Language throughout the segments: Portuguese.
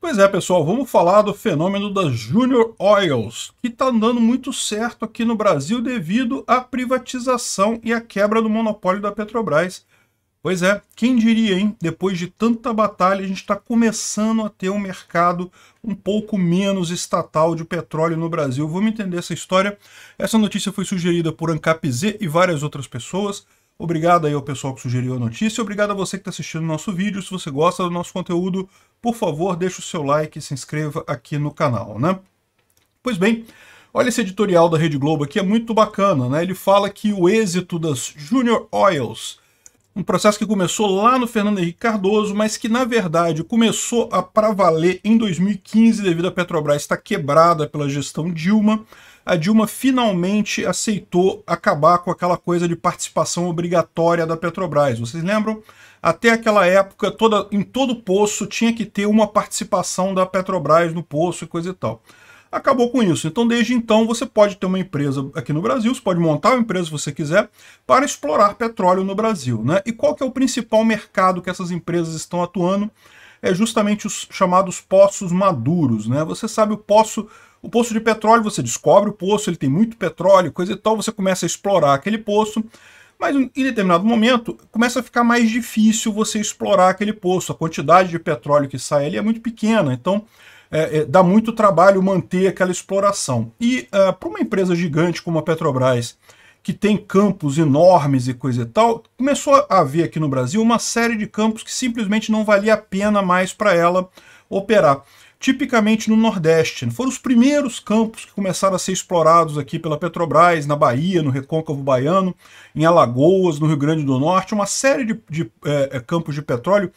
Pois é, pessoal, vamos falar do fenômeno das Junior Oils, que está dando muito certo aqui no Brasil devido à privatização e à quebra do monopólio da Petrobras. Pois é, quem diria, hein? Depois de tanta batalha, a gente está começando a ter um mercado um pouco menos estatal de petróleo no Brasil. Vamos entender essa história. Essa notícia foi sugerida por ANCAP Z e várias outras pessoas. Obrigado aí ao pessoal que sugeriu a notícia. Obrigado a você que está assistindo o nosso vídeo. Se você gosta do nosso conteúdo, por favor, deixe o seu like e se inscreva aqui no canal, né? Pois bem, olha esse editorial da Rede Globo aqui, é muito bacana, né? Ele fala que o êxito das Junior Oils um processo que começou lá no Fernando Henrique Cardoso, mas que na verdade começou a para valer em 2015 devido à Petrobras estar quebrada pela gestão Dilma. A Dilma finalmente aceitou acabar com aquela coisa de participação obrigatória da Petrobras. Vocês lembram? Até aquela época, toda, em todo poço tinha que ter uma participação da Petrobras no poço e coisa e tal acabou com isso. Então, desde então, você pode ter uma empresa aqui no Brasil, você pode montar uma empresa se você quiser, para explorar petróleo no Brasil. Né? E qual que é o principal mercado que essas empresas estão atuando? É justamente os chamados poços maduros. Né? Você sabe o poço o poço de petróleo, você descobre o poço, ele tem muito petróleo, coisa e tal, você começa a explorar aquele poço, mas em determinado momento começa a ficar mais difícil você explorar aquele poço. A quantidade de petróleo que sai ali é muito pequena, então é, é, dá muito trabalho manter aquela exploração. E uh, é, para uma empresa gigante como a Petrobras, que tem campos enormes e coisa e tal, começou a haver aqui no Brasil uma série de campos que simplesmente não valia a pena mais para ela operar. Tipicamente no Nordeste. Né? Foram os primeiros campos que começaram a ser explorados aqui pela Petrobras, na Bahia, no Recôncavo Baiano, em Alagoas, no Rio Grande do Norte, uma série de, de é, é campos de petróleo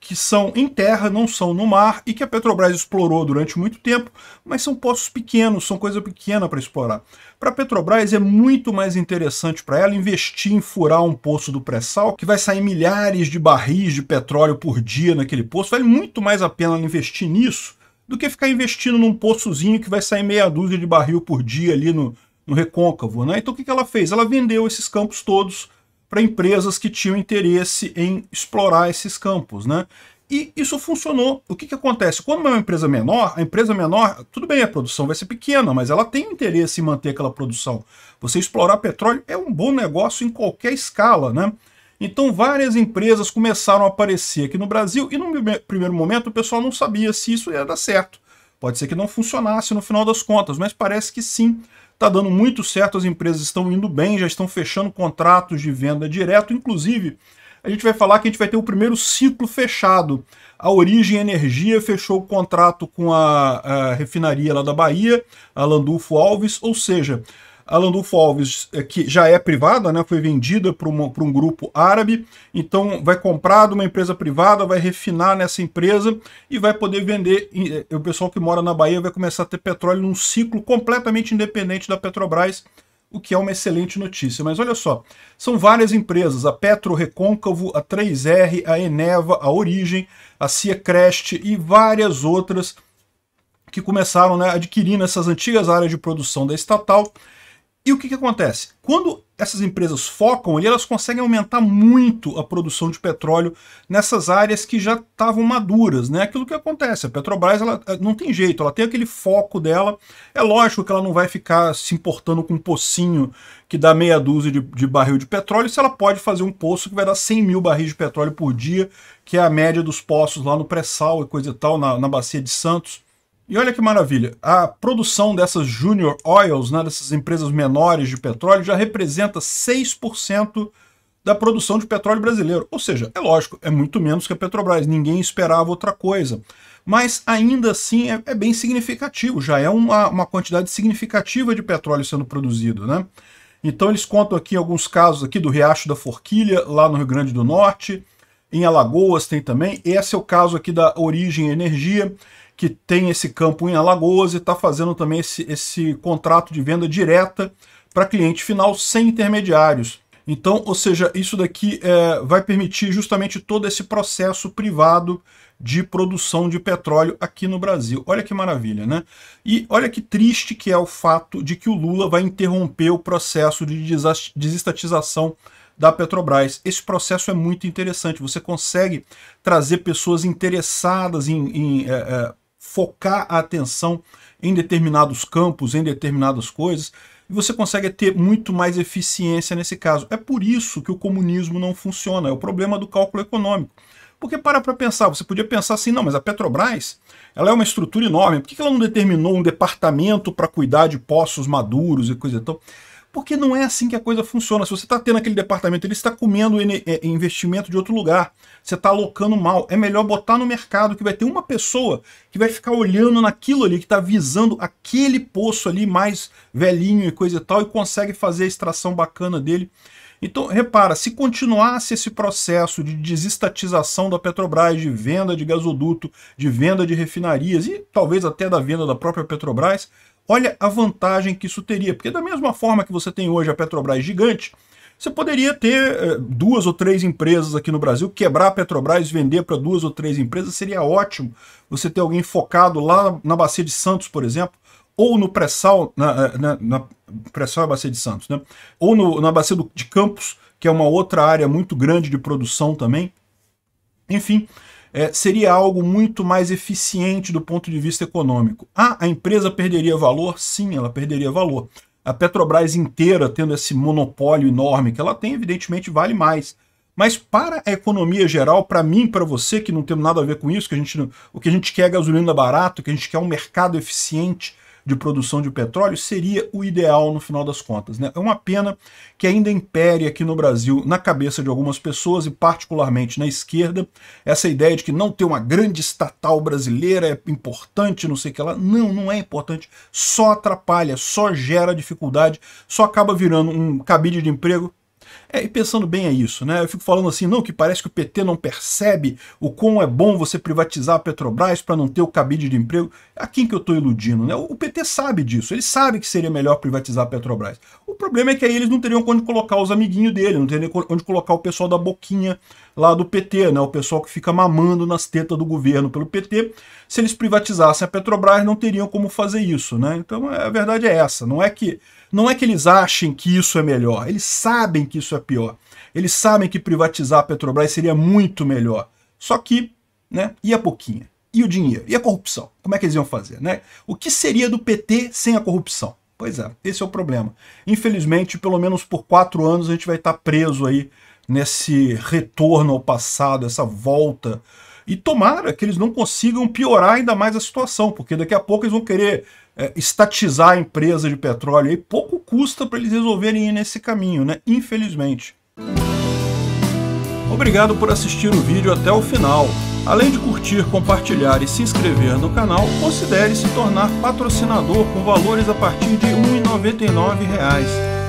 que são em terra, não são no mar, e que a Petrobras explorou durante muito tempo, mas são poços pequenos, são coisa pequena para explorar. Para a Petrobras é muito mais interessante para ela investir em furar um poço do pré-sal, que vai sair milhares de barris de petróleo por dia naquele poço, vale muito mais a pena ela investir nisso do que ficar investindo num poçozinho que vai sair meia dúzia de barril por dia ali no, no recôncavo. Né? Então o que, que ela fez? Ela vendeu esses campos todos para empresas que tinham interesse em explorar esses campos, né? E isso funcionou. O que, que acontece? Quando é uma empresa menor, a empresa menor, tudo bem, a produção vai ser pequena, mas ela tem interesse em manter aquela produção. Você explorar petróleo é um bom negócio em qualquer escala, né? Então várias empresas começaram a aparecer aqui no Brasil e no primeiro momento o pessoal não sabia se isso ia dar certo. Pode ser que não funcionasse no final das contas, mas parece que sim. Está dando muito certo, as empresas estão indo bem, já estão fechando contratos de venda direto, inclusive a gente vai falar que a gente vai ter o primeiro ciclo fechado. A Origem Energia fechou o contrato com a, a refinaria lá da Bahia, a Landulfo Alves, ou seja, a Landulfo Alves, eh, que já é privada, né, foi vendida para um grupo árabe, então vai comprar de uma empresa privada, vai refinar nessa empresa e vai poder vender. Eh, o pessoal que mora na Bahia vai começar a ter petróleo num ciclo completamente independente da Petrobras, o que é uma excelente notícia. Mas olha só, são várias empresas, a Petro Recôncavo, a 3R, a Eneva, a Origem, a Ciacrest e várias outras que começaram né, adquirindo essas antigas áreas de produção da estatal e o que, que acontece? Quando essas empresas focam ali, elas conseguem aumentar muito a produção de petróleo nessas áreas que já estavam maduras, né? Aquilo que acontece, a Petrobras ela, eh, não tem jeito, ela tem aquele foco dela. É lógico que ela não vai ficar se importando com um pocinho que dá meia dúzia de, de barril de petróleo, se ela pode fazer um poço que vai dar 100 mil barris de petróleo por dia, que é a média dos poços lá no pré-sal e coisa e tal, na, na bacia de Santos. E olha que maravilha, a produção dessas junior oils, né, dessas empresas menores de petróleo, já representa 6% da produção de petróleo brasileiro. Ou seja, é lógico, é muito menos que a Petrobras, ninguém esperava outra coisa. Mas ainda assim é, é bem significativo, já é uma, uma quantidade significativa de petróleo sendo produzido. Né? Então eles contam aqui alguns casos aqui do Riacho da Forquilha, lá no Rio Grande do Norte, em Alagoas tem também, esse é o caso aqui da Origem Energia, que tem esse campo em Alagoas e está fazendo também esse, esse contrato de venda direta para cliente final sem intermediários. Então, ou seja, isso daqui é, vai permitir justamente todo esse processo privado de produção de petróleo aqui no Brasil. Olha que maravilha, né? E olha que triste que é o fato de que o Lula vai interromper o processo de desestatização da Petrobras. Esse processo é muito interessante. Você consegue trazer pessoas interessadas em, em é, é, focar a atenção em determinados campos, em determinadas coisas, e você consegue ter muito mais eficiência nesse caso. É por isso que o comunismo não funciona, é o problema do cálculo econômico. Porque para para pensar, você podia pensar assim, não, mas a Petrobras ela é uma estrutura enorme, por que ela não determinou um departamento para cuidar de poços maduros e coisa e tal? Então, porque não é assim que a coisa funciona. Se você está tendo aquele departamento, ele está comendo é, é, investimento de outro lugar, você está alocando mal. É melhor botar no mercado que vai ter uma pessoa que vai ficar olhando naquilo ali, que está visando aquele poço ali mais velhinho e coisa e tal, e consegue fazer a extração bacana dele. Então, repara, se continuasse esse processo de desestatização da Petrobras, de venda de gasoduto, de venda de refinarias e talvez até da venda da própria Petrobras, Olha a vantagem que isso teria, porque da mesma forma que você tem hoje a Petrobras gigante, você poderia ter eh, duas ou três empresas aqui no Brasil, quebrar a Petrobras, e vender para duas ou três empresas, seria ótimo você ter alguém focado lá na Bacia de Santos, por exemplo, ou no pré-sal, na, eh, na, na pré-sal é Bacia de Santos, né? ou no, na Bacia do, de Campos, que é uma outra área muito grande de produção também. Enfim, é, seria algo muito mais eficiente do ponto de vista econômico. Ah, a empresa perderia valor? Sim, ela perderia valor. A Petrobras inteira, tendo esse monopólio enorme que ela tem, evidentemente vale mais. Mas para a economia geral, para mim, para você, que não tem nada a ver com isso, que a gente, o que a gente quer é gasolina barato, que a gente quer é um mercado eficiente, de produção de petróleo seria o ideal no final das contas. Né? É uma pena que ainda impere aqui no Brasil, na cabeça de algumas pessoas e particularmente na esquerda, essa ideia de que não ter uma grande estatal brasileira é importante, não sei o que lá. Não, não é importante. Só atrapalha, só gera dificuldade, só acaba virando um cabide de emprego é, e pensando bem é isso, né? Eu fico falando assim, não, que parece que o PT não percebe o quão é bom você privatizar a Petrobras para não ter o cabide de emprego. A quem que eu estou iludindo, né? O PT sabe disso, ele sabe que seria melhor privatizar a Petrobras. O problema é que aí eles não teriam onde colocar os amiguinhos dele, não teriam onde colocar o pessoal da boquinha lá do PT, né? O pessoal que fica mamando nas tetas do governo pelo PT. Se eles privatizassem a Petrobras, não teriam como fazer isso, né? Então a verdade é essa, não é que não é que eles achem que isso é melhor, eles sabem que isso é pior. Eles sabem que privatizar a Petrobras seria muito melhor. Só que, né, e a pouquinha? E o dinheiro? E a corrupção? Como é que eles iam fazer, né? O que seria do PT sem a corrupção? Pois é, esse é o problema. Infelizmente, pelo menos por quatro anos, a gente vai estar preso aí nesse retorno ao passado, essa volta e tomara que eles não consigam piorar ainda mais a situação, porque daqui a pouco eles vão querer é, estatizar a empresa de petróleo. E pouco custa para eles resolverem ir nesse caminho, né? infelizmente. Obrigado por assistir o vídeo até o final. Além de curtir, compartilhar e se inscrever no canal, considere se tornar patrocinador com valores a partir de R$ 1,99